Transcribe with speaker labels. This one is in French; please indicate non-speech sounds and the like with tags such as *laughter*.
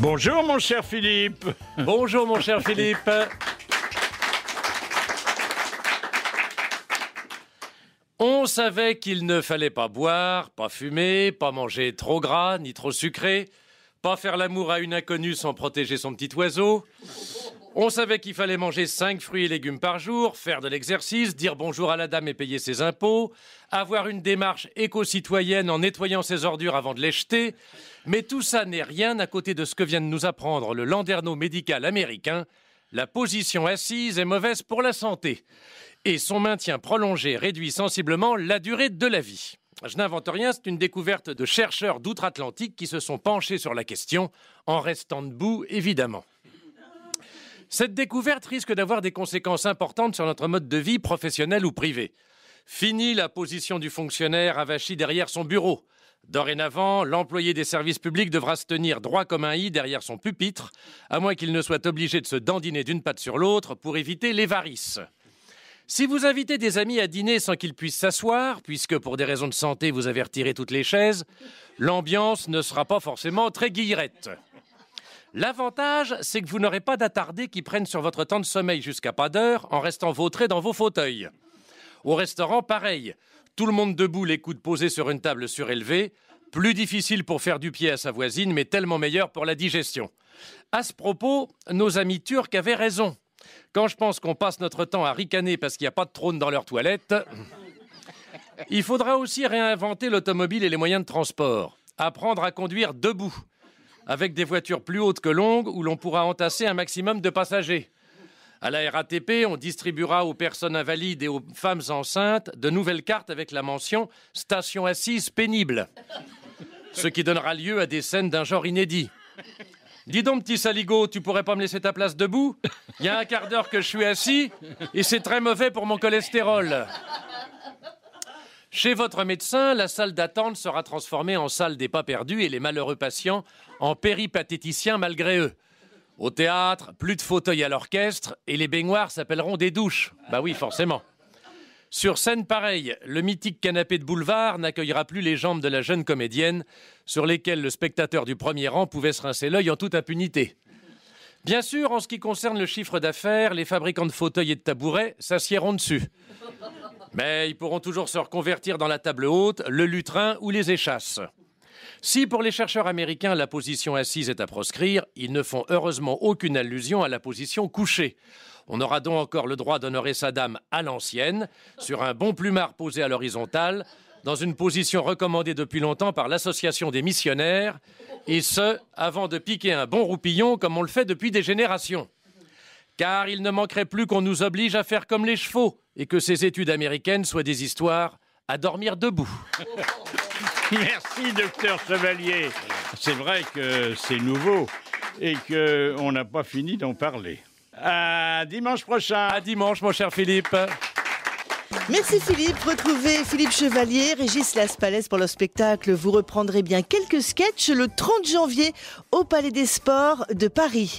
Speaker 1: Bonjour mon cher Philippe. Bonjour mon cher Philippe. On savait qu'il ne fallait pas boire, pas fumer, pas manger trop gras ni trop sucré. Pas faire l'amour à une inconnue sans protéger son petit oiseau. On savait qu'il fallait manger 5 fruits et légumes par jour, faire de l'exercice, dire bonjour à la dame et payer ses impôts, avoir une démarche éco-citoyenne en nettoyant ses ordures avant de les jeter. Mais tout ça n'est rien à côté de ce que vient de nous apprendre le landerneau médical américain. La position assise est mauvaise pour la santé et son maintien prolongé réduit sensiblement la durée de la vie. Je n'invente rien, c'est une découverte de chercheurs d'outre-Atlantique qui se sont penchés sur la question, en restant debout, évidemment. Cette découverte risque d'avoir des conséquences importantes sur notre mode de vie professionnel ou privé. Fini la position du fonctionnaire avachi derrière son bureau. Dorénavant, l'employé des services publics devra se tenir droit comme un i derrière son pupitre, à moins qu'il ne soit obligé de se dandiner d'une patte sur l'autre pour éviter les varices. Si vous invitez des amis à dîner sans qu'ils puissent s'asseoir, puisque pour des raisons de santé vous avez retiré toutes les chaises, l'ambiance ne sera pas forcément très guillerette. L'avantage, c'est que vous n'aurez pas d'attardés qui prennent sur votre temps de sommeil jusqu'à pas d'heure en restant vautrés dans vos fauteuils. Au restaurant, pareil. Tout le monde debout, les coudes posés sur une table surélevée. Plus difficile pour faire du pied à sa voisine, mais tellement meilleur pour la digestion. À ce propos, nos amis turcs avaient raison. Quand je pense qu'on passe notre temps à ricaner parce qu'il n'y a pas de trône dans leur toilette, il faudra aussi réinventer l'automobile et les moyens de transport. Apprendre à conduire debout, avec des voitures plus hautes que longues où l'on pourra entasser un maximum de passagers. À la RATP, on distribuera aux personnes invalides et aux femmes enceintes de nouvelles cartes avec la mention station assise pénible, ce qui donnera lieu à des scènes d'un genre inédit. Dis donc, petit saligo, tu pourrais pas me laisser ta place debout Il y a un quart d'heure que je suis assis et c'est très mauvais pour mon cholestérol. Chez votre médecin, la salle d'attente sera transformée en salle des pas perdus et les malheureux patients en péripatéticiens malgré eux. Au théâtre, plus de fauteuils à l'orchestre et les baignoires s'appelleront des douches. Bah oui, forcément. Sur scène, pareille, le mythique canapé de boulevard n'accueillera plus les jambes de la jeune comédienne, sur lesquelles le spectateur du premier rang pouvait se rincer l'œil en toute impunité. Bien sûr, en ce qui concerne le chiffre d'affaires, les fabricants de fauteuils et de tabourets s'assieront dessus. Mais ils pourront toujours se reconvertir dans la table haute, le lutrin ou les échasses. Si pour les chercheurs américains la position assise est à proscrire, ils ne font heureusement aucune allusion à la position couchée. On aura donc encore le droit d'honorer sa dame à l'ancienne, sur un bon plumard posé à l'horizontale, dans une position recommandée depuis longtemps par l'Association des missionnaires, et ce, avant de piquer un bon roupillon comme on le fait depuis des générations. Car il ne manquerait plus qu'on nous oblige à faire comme les chevaux, et que ces études américaines soient des histoires à dormir debout. *laughs* Merci, docteur Chevalier. C'est vrai que c'est nouveau et qu'on n'a pas fini d'en parler. À dimanche prochain. À dimanche, mon cher Philippe. Merci Philippe. Retrouvez Philippe Chevalier, Régis Palais pour le spectacle. Vous reprendrez bien quelques sketchs le 30 janvier au Palais des Sports de Paris.